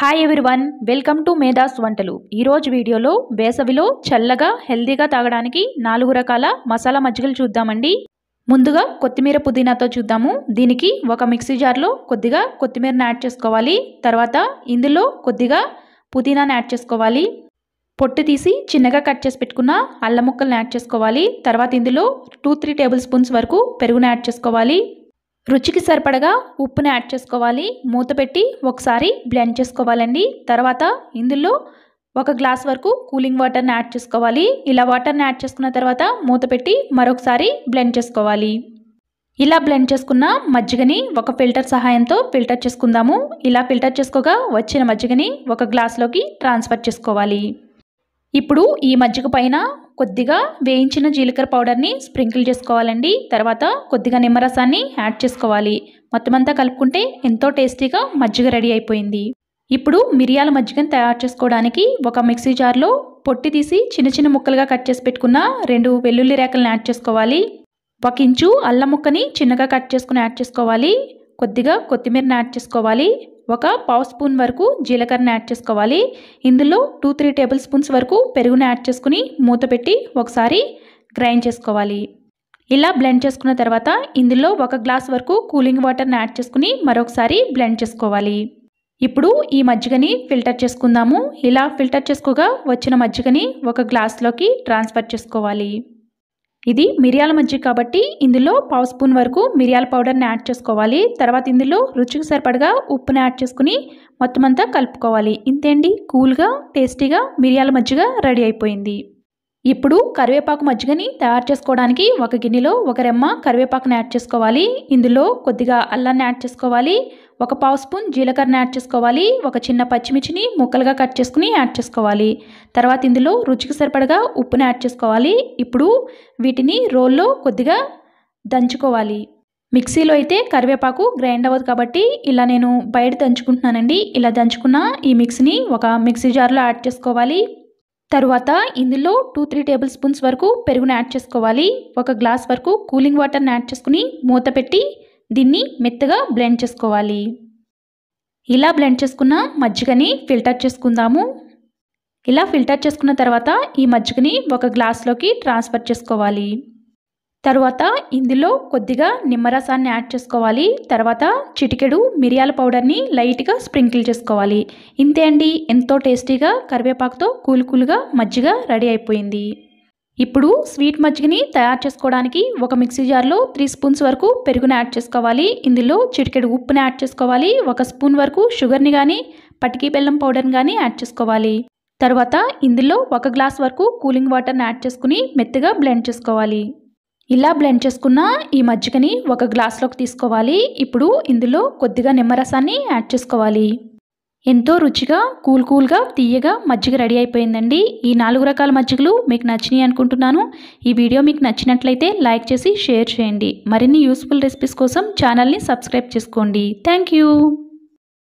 hi everyone welcome to Medha's వంటలు ఈరోజు వీడియోలో వేసవిలో చల్లగా హెల్దీగా తాగడానికి నాలుగు రకాల మసాలా మజ్జిగలు చూద్దామండి ముందుగా కొత్తిమీర పుదీనాతో చూద్దాము దీనికి ఒక మిక్సీ జార్లో కొద్దిగా కొత్తిమీరను యాడ్ చేసుకోవాలి తర్వాత ఇందులో కొద్దిగా పుదీనాను యాడ్ చేసుకోవాలి పొట్టు తీసి చిన్నగా కట్ చేసి పెట్టుకున్న అల్లం ముక్కలను యాడ్ చేసుకోవాలి తర్వాత ఇందులో టూ త్రీ టేబుల్ స్పూన్స్ వరకు పెరుగును యాడ్ చేసుకోవాలి రుచికి సరిపడగా ఉప్పుని యాడ్ చేసుకోవాలి మూత పెట్టి ఒకసారి బ్లెండ్ చేసుకోవాలండి తర్వాత ఇందులో ఒక గ్లాస్ వరకు కూలింగ్ వాటర్ని యాడ్ చేసుకోవాలి ఇలా వాటర్ని యాడ్ చేసుకున్న తర్వాత మూత పెట్టి మరొకసారి బ్లెండ్ చేసుకోవాలి ఇలా బ్లెండ్ చేసుకున్న మజ్జిగని ఒక ఫిల్టర్ సహాయంతో ఫిల్టర్ చేసుకుందాము ఇలా ఫిల్టర్ చేసుకోగా వచ్చిన మజ్జిగని ఒక గ్లాస్లోకి ట్రాన్స్ఫర్ చేసుకోవాలి ఇప్పుడు ఈ మజ్జిగ పైన కొద్దిగా వేయించిన జీలకర్ర పౌడర్ని స్ప్రింకిల్ చేసుకోవాలండి తర్వాత కొద్దిగా నిమ్మరసాన్ని యాడ్ చేసుకోవాలి మొత్తం అంతా కలుపుకుంటే ఎంతో టేస్టీగా మజ్జిగ రెడీ అయిపోయింది ఇప్పుడు మిరియాల మజ్జిగను తయారు చేసుకోవడానికి ఒక మిక్సీ జార్లో పొట్టి తీసి చిన్న చిన్న ముక్కలుగా కట్ చేసి పెట్టుకున్న రెండు వెల్లుల్లి రేకలను యాడ్ చేసుకోవాలి ఒక ఇంచు అల్లం ముక్కని చిన్నగా కట్ చేసుకుని యాడ్ చేసుకోవాలి కొద్దిగా కొత్తిమీరని యాడ్ చేసుకోవాలి ఒక పావు స్పూన్ వరకు జీలకర్రని యాడ్ చేసుకోవాలి ఇందులో టూ త్రీ టేబుల్ స్పూన్స్ వరకు పెరుగుని యాడ్ చేసుకుని మూత పెట్టి ఒకసారి గ్రైండ్ చేసుకోవాలి ఇలా బ్లెండ్ చేసుకున్న తర్వాత ఇందులో ఒక గ్లాస్ వరకు కూలింగ్ వాటర్ని యాడ్ చేసుకుని మరొకసారి బ్లెండ్ చేసుకోవాలి ఇప్పుడు ఈ మజ్జిగని ఫిల్టర్ చేసుకుందాము ఇలా ఫిల్టర్ చేసుకోగా వచ్చిన మజ్జిగని ఒక గ్లాస్లోకి ట్రాన్స్ఫర్ చేసుకోవాలి ఇది మిరియాల మజ్జి కాబట్టి ఇందులో పావు స్పూన్ వరకు మిరియాల పౌడర్ని యాడ్ చేసుకోవాలి తర్వాత ఇందులో రుచికి సరిపడగా ఉప్పుని యాడ్ చేసుకుని మొత్తం అంతా కలుపుకోవాలి ఇంతేండి కూల్గా టేస్టీగా మిరియాల మజ్జిగ రెడీ అయిపోయింది ఇప్పుడు కరివేపాకు మజ్జిగని తయారు చేసుకోవడానికి ఒక గిన్నెలో ఒక రెమ్మ కరివేపాకుని యాడ్ చేసుకోవాలి ఇందులో కొద్దిగా అల్లాన్ని యాడ్ చేసుకోవాలి ఒక పావు స్పూన్ జీలకర్రని యాడ్ చేసుకోవాలి ఒక చిన్న పచ్చిమిర్చిని ముక్కలుగా కట్ చేసుకుని యాడ్ చేసుకోవాలి తర్వాత ఇందులో రుచికి సరిపడగా ఉప్పుని యాడ్ చేసుకోవాలి ఇప్పుడు వీటిని రోల్లో కొద్దిగా దంచుకోవాలి మిక్సీలో అయితే కరివేపాకు గ్రైండ్ అవ్వదు కాబట్టి ఇలా నేను బయట దంచుకుంటున్నానండి ఇలా దంచుకున్న ఈ మిక్సీని ఒక మిక్సీ జార్లో యాడ్ చేసుకోవాలి తరువాత ఇందులో టూ త్రీ టేబుల్ స్పూన్స్ వరకు పెరుగును యాడ్ చేసుకోవాలి ఒక గ్లాస్ వరకు కూలింగ్ వాటర్ని యాడ్ చేసుకుని మూత పెట్టి దీన్ని మెత్తగా బ్లెండ్ చేసుకోవాలి ఇలా బ్లెండ్ చేసుకున్న మజ్జిగని ఫిల్టర్ చేసుకుందాము ఇలా ఫిల్టర్ చేసుకున్న తర్వాత ఈ మజ్జిగని ఒక గ్లాస్లోకి ట్రాన్స్ఫర్ చేసుకోవాలి తర్వాత ఇందులో కొద్దిగా నిమ్మరసాన్ని యాడ్ చేసుకోవాలి తర్వాత చిటికెడు మిరియాల పౌడర్ని లైట్గా స్ప్రింకిల్ చేసుకోవాలి ఇంతే అండి ఎంతో టేస్టీగా కరివేపాకుతో కూల్ కూల్గా మజ్జిగ రెడీ అయిపోయింది ఇప్పుడు స్వీట్ మజ్జిగని తయారు చేసుకోవడానికి ఒక మిక్సీ జార్లో త్రీ స్పూన్స్ వరకు పెరుగుని యాడ్ చేసుకోవాలి ఇందులో చిటికెడు ఉప్పుని యాడ్ చేసుకోవాలి ఒక స్పూన్ వరకు షుగర్ని కానీ పటికీ బెల్లం పౌడర్ని కానీ యాడ్ చేసుకోవాలి తర్వాత ఇందులో ఒక గ్లాస్ వరకు కూలింగ్ వాటర్ని యాడ్ చేసుకుని మెత్తగా బ్లెండ్ చేసుకోవాలి ఇలా బ్లెండ్ చేసుకున్న ఈ మజ్జిగని ఒక గ్లాస్లోకి తీసుకోవాలి ఇప్పుడు ఇందులో కొద్దిగా నిమ్మరసాన్ని యాడ్ చేసుకోవాలి ఎంతో రుచిగా కూల్ కూల్గా తీయగా మజ్జిగ రెడీ అయిపోయిందండి ఈ నాలుగు రకాల మజ్జిగలు మీకు నచ్చినాయి అనుకుంటున్నాను ఈ వీడియో మీకు నచ్చినట్లయితే లైక్ చేసి షేర్ చేయండి మరిన్ని యూస్ఫుల్ రెసిపీస్ కోసం ఛానల్ని సబ్స్క్రైబ్ చేసుకోండి థ్యాంక్